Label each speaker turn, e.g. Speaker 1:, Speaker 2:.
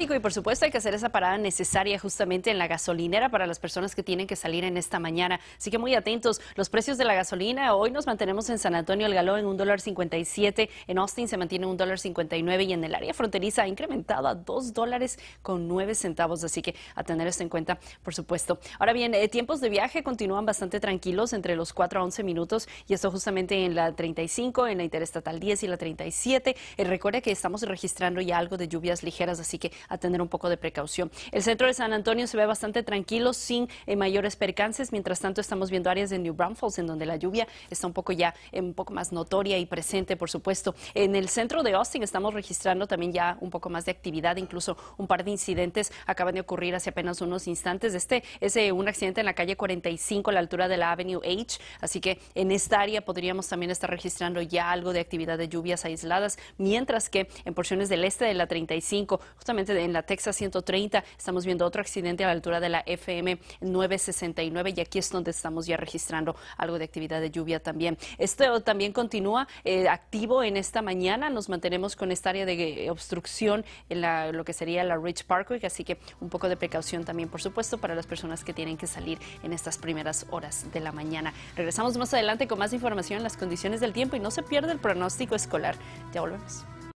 Speaker 1: Y por supuesto hay que hacer esa parada necesaria justamente en la gasolinera para las personas que tienen que salir en esta mañana. Así que muy atentos. Los precios de la gasolina, hoy nos mantenemos en San Antonio el galón en un dólar siete, en Austin se mantiene un dólar cincuenta y en el área fronteriza ha incrementado a dos dólares con nueve centavos. Así que a tener esto en cuenta, por supuesto. Ahora bien, eh, tiempos de viaje continúan bastante tranquilos entre los 4 a 11 minutos y esto justamente en la 35, en la interestatal 10 y la 37. siete. Eh, recuerda que estamos registrando ya algo de lluvias ligeras, así que a tener un poco de precaución. El centro de San Antonio se ve bastante tranquilo, sin eh, mayores percances. Mientras tanto, estamos viendo áreas de New Braunfels en donde la lluvia está un poco ya, eh, un poco más notoria y presente, por supuesto. En el centro de Austin estamos registrando también ya un poco más de actividad, incluso un par de incidentes acaban de ocurrir hace apenas unos instantes. Este es eh, un accidente en la calle 45 a la altura de la Avenue H, así que en esta área podríamos también estar registrando ya algo de actividad de lluvias aisladas, mientras que en porciones del este de la 35, justamente de en la Texas 130. Estamos viendo otro accidente a la altura de la FM 969 y aquí es donde estamos ya registrando algo de actividad de lluvia también. Esto también continúa eh, activo en esta mañana. Nos mantenemos con esta área de eh, obstrucción en lo que sería la Ridge Parkway, así que un poco de precaución también, por supuesto, para las personas que tienen que salir en estas primeras horas de la mañana. Regresamos más adelante con más información en las condiciones del tiempo y no se pierda el pronóstico escolar. Ya volvemos.